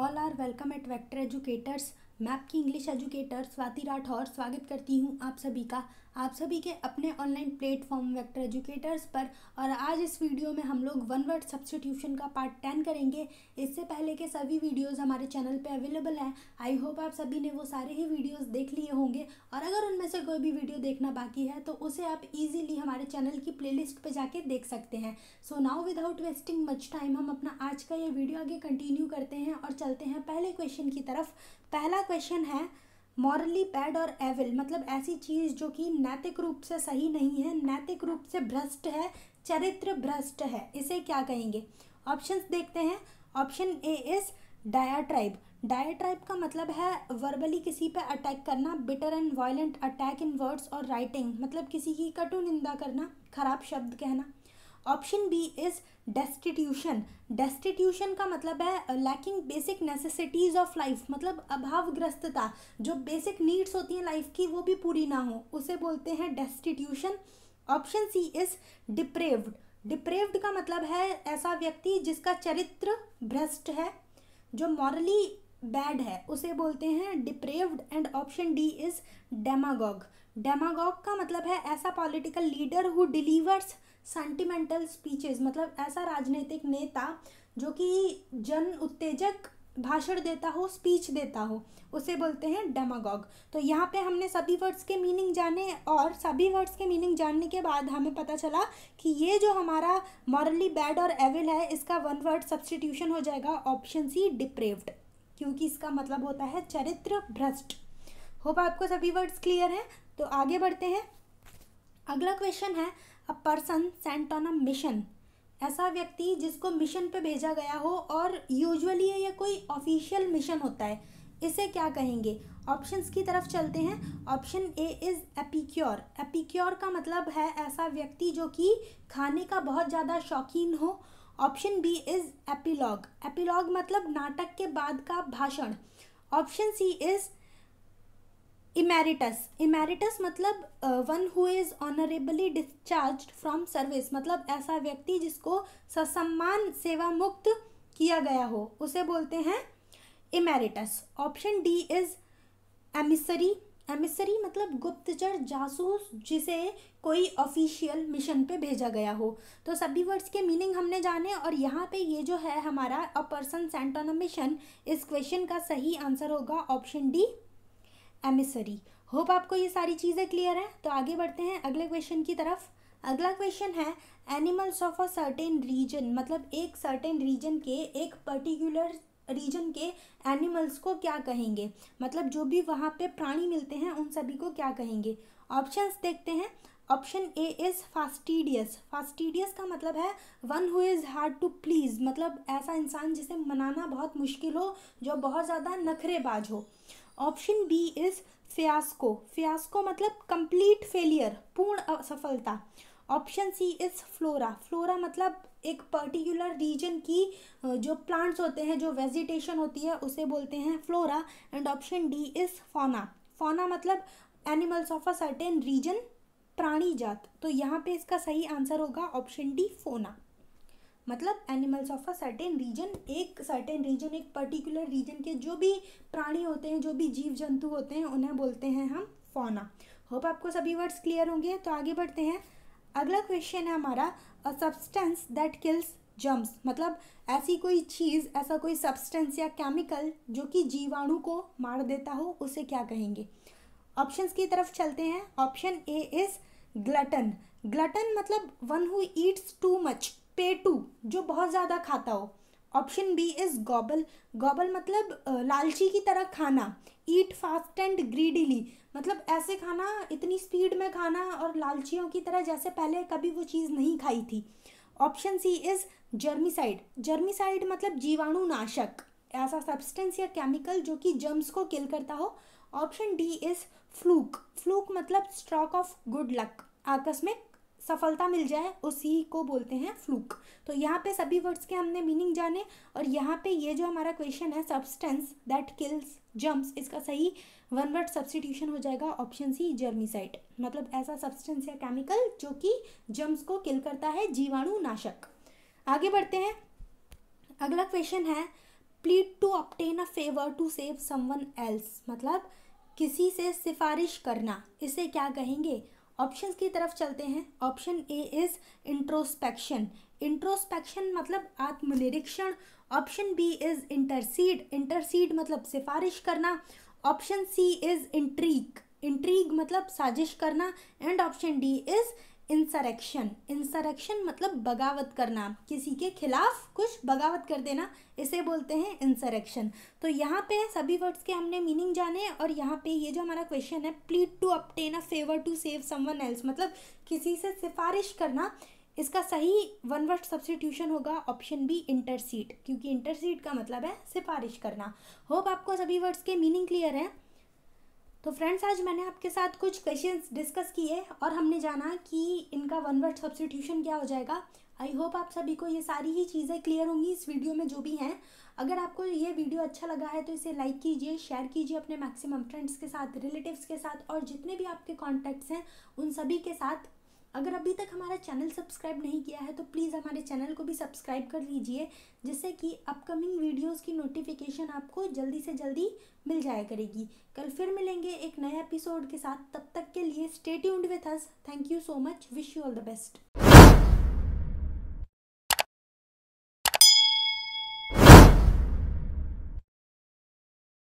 all are welcome at Vector Educators. मैप की English educator Swati Rathore स्वागत करती हूँ आप सभी का आप सभी के अपने ऑनलाइन प्लेटफॉर्म वेक्टर एजुकेटर्स पर और आज इस वीडियो में हम लोग वन वर्ड सब्सटीट्यूशन का पार्ट टेन करेंगे इससे पहले के सभी वीडियोस हमारे चैनल पे अवेलेबल हैं आई होप आप सभी ने वो सारे ही वीडियोस देख लिए होंगे और अगर उनमें से कोई भी वीडियो देखना बाकी है तो उसे आप ईजिली हमारे चैनल की प्ले लिस्ट पर जाके देख सकते हैं so now without wasting much time हम अपना आज का ये वीडियो आगे कंटिन्यू करते हैं और चलते हैं पहले क्वेश्चन की तरफ पहला क्वेश्चन है मॉरली बैड और एविल मतलब ऐसी चीज़ जो कि नैतिक रूप से सही नहीं है नैतिक रूप से भ्रष्ट है चरित्र भ्रष्ट है इसे क्या कहेंगे ऑप्शंस देखते हैं ऑप्शन ए इज़ डायाट्राइब डायाट्राइब का मतलब है वर्बली किसी पर अटैक करना bitter and violent attack in words और राइटिंग मतलब किसी की कटु निंदा करना खराब शब्द कहना option B is destitution destitution का मतलब है lacking basic necessities of life मतलब अभावग्रस्तता जो बेसिक नीड्स होती हैं लाइफ की वो भी पूरी ना हो उसे बोलते हैं destitution option C is deprived deprived का मतलब है ऐसा व्यक्ति जिसका चरित्र भ्रष्ट है जो मॉरली बैड है उसे बोलते हैं deprived and option D is demagogue demagogue का मतलब है ऐसा political leader who delivers sentimental speeches मतलब ऐसा राजनीतिक नेता जो कि जन उत्तेजक भाषण देता हो स्पीच देता हो उसे बोलते हैं डेमागॉग तो यहाँ पे हमने सभी वर्ड्स के मीनिंग जाने और सभी वर्ड्स के मीनिंग जानने के बाद हमें पता चला कि ये जो हमारा मॉरली बैड और एविल है इसका वन वर्ड सब्सटीट्यूशन हो जाएगा ऑप्शन सी डिप्रेव्ड क्योंकि इसका मतलब होता है चरित्र भ्रष्ट होप आपको सभी वर्ड्स क्लियर हैं तो आगे बढ़ते हैं अगला क्वेश्चन है a person sent on a mission ऐसा व्यक्ति जिसको मिशन पे भेजा गया हो और यूजुअली ये कोई ऑफिशियल मिशन होता है इसे क्या कहेंगे ऑप्शंस की तरफ चलते हैं option A is epicure epicure का मतलब है ऐसा व्यक्ति जो कि खाने का बहुत ज़्यादा शौकीन हो option B is epilogue epilogue मतलब नाटक के बाद का भाषण option C is emeritus emeritus मतलब one who is honourably discharge from service मतलब ऐसा व्यक्ति जिसको ससम्मान सेवा मुक्त किया गया हो उसे बोलते हैं emeritus option D is emissary emissary मतलब गुप्तचर जासूस जिसे कोई ऑफिशियल मिशन पे भेजा गया हो तो सभी वर्ड्स के मीनिंग हमने जाने और यहाँ पे ये जो है हमारा a person sent on a mission इस क्वेश्चन का सही आंसर होगा ऑप्शन डी एमिसरी होप आपको ये सारी चीज़ें क्लियर हैं तो आगे बढ़ते हैं अगले क्वेश्चन की तरफ अगला क्वेश्चन है animals of a certain region मतलब एक सर्टेन रीजन के एक पर्टिकुलर रीजन के एनिमल्स को क्या कहेंगे मतलब जो भी वहाँ पे प्राणी मिलते हैं उन सभी को क्या कहेंगे ऑप्शंस देखते हैं ऑप्शन ए इज़ फास्टीडियस फास्टीडियस का मतलब है one who is hard to please मतलब ऐसा इंसान जिसे मनाना बहुत मुश्किल हो जो बहुत ज़्यादा नखरेबाज हो option B is fiasco fiasco मतलब कंप्लीट फेलियर पूर्ण असफलता option C is flora flora मतलब एक पर्टिकुलर रीजन की जो प्लांट्स होते हैं जो वेजिटेशन होती है उसे बोलते हैं flora and option D is fauna fauna मतलब animals of a certain region प्राणी जात तो यहाँ पे इसका सही आंसर होगा ऑप्शन डी फोना मतलब animals of a certain region एक सर्टेन रीजन एक पर्टिकुलर रीजन के जो भी प्राणी होते हैं जो भी जीव जंतु होते हैं उन्हें बोलते हैं हम फोना होप आपको सभी वर्ड्स क्लियर होंगे तो आगे बढ़ते हैं अगला क्वेश्चन है हमारा a substance that kills germs मतलब ऐसी कोई चीज़ ऐसा कोई सब्सटेंस या केमिकल जो कि जीवाणु को मार देता हो उसे क्या कहेंगे ऑप्शंस की तरफ चलते हैं option A is glutton glutton मतलब one who eats too much पेटू जो बहुत ज़्यादा खाता हो option B is gobble gobble मतलब लालची की तरह खाना ईट फास्ट एंड ग्रीडीली मतलब ऐसे खाना इतनी स्पीड में खाना और लालचियों की तरह जैसे पहले कभी वो चीज़ नहीं खाई थी option C is germicide germicide मतलब जीवाणुनाशक ऐसा सब्सटेंस या केमिकल जो कि जर्म्स को किल करता हो option D is fluke fluke मतलब स्ट्रॉक ऑफ गुड लक आकस्मिक सफलता मिल जाए उसी को बोलते हैं फ्लूक तो यहाँ पे सभी वर्ड्स के हमने मीनिंग जाने और यहाँ पे ये जो हमारा क्वेश्चन है सब्सटेंस दैट किल्स जम्प्स इसका सही वन वर्ड सब्सटीट्यूशन हो जाएगा ऑप्शन सी जर्मिसाइड मतलब ऐसा सब्सटेंस या केमिकल जो कि जम्प्स को किल करता है जीवाणु नाशक आगे बढ़ते हैं अगला क्वेश्चन है plead to obtain a favour to save someone else मतलब किसी से सिफारिश करना इसे क्या कहेंगे ऑप्शंस की तरफ चलते हैं option A is introspection introspection मतलब आत्मनिरीक्षण option B is intercede intercede मतलब सिफारिश करना option C is intrigue intrigue मतलब साजिश करना and option D is insurrection insurrection मतलब बगावत करना किसी के खिलाफ कुछ बगावत कर देना इसे बोलते हैं इंसरेक्शन तो यहाँ पे सभी वर्ड्स के हमने मीनिंग जाने और यहाँ पे ये जो हमारा क्वेश्चन है plead to obtain a favour to save someone else मतलब किसी से सिफारिश करना इसका सही वन वर्ड सब्सटीट्यूशन होगा ऑप्शन बी इंटरसीट क्योंकि इंटरसीट का मतलब है सिफारिश करना होप आपको सभी वर्ड्स के मीनिंग क्लियर है तो फ्रेंड्स आज मैंने आपके साथ कुछ क्वेश्चन डिस्कस किए और हमने जाना कि इनका वन वर्ड सब्सिट्यूशन क्या हो जाएगा आई होप आप सभी को ये सारी ही चीज़ें क्लियर होंगी इस वीडियो में जो भी हैं अगर आपको ये वीडियो अच्छा लगा है तो इसे लाइक कीजिए शेयर कीजिए अपने मैक्सिमम फ्रेंड्स के साथ रिलेटिव्स के साथ और जितने भी आपके कॉन्टैक्ट्स हैं उन सभी के साथ अगर अभी तक हमारा चैनल सब्सक्राइब नहीं किया है तो प्लीज़ हमारे चैनल को भी सब्सक्राइब कर लीजिए जिससे कि अपकमिंग वीडियोस की नोटिफिकेशन आपको जल्दी से जल्दी मिल जाया करेगी कल फिर मिलेंगे एक नए एपिसोड के साथ तब तक के लिए stay tuned with us thank you so much wish you all the best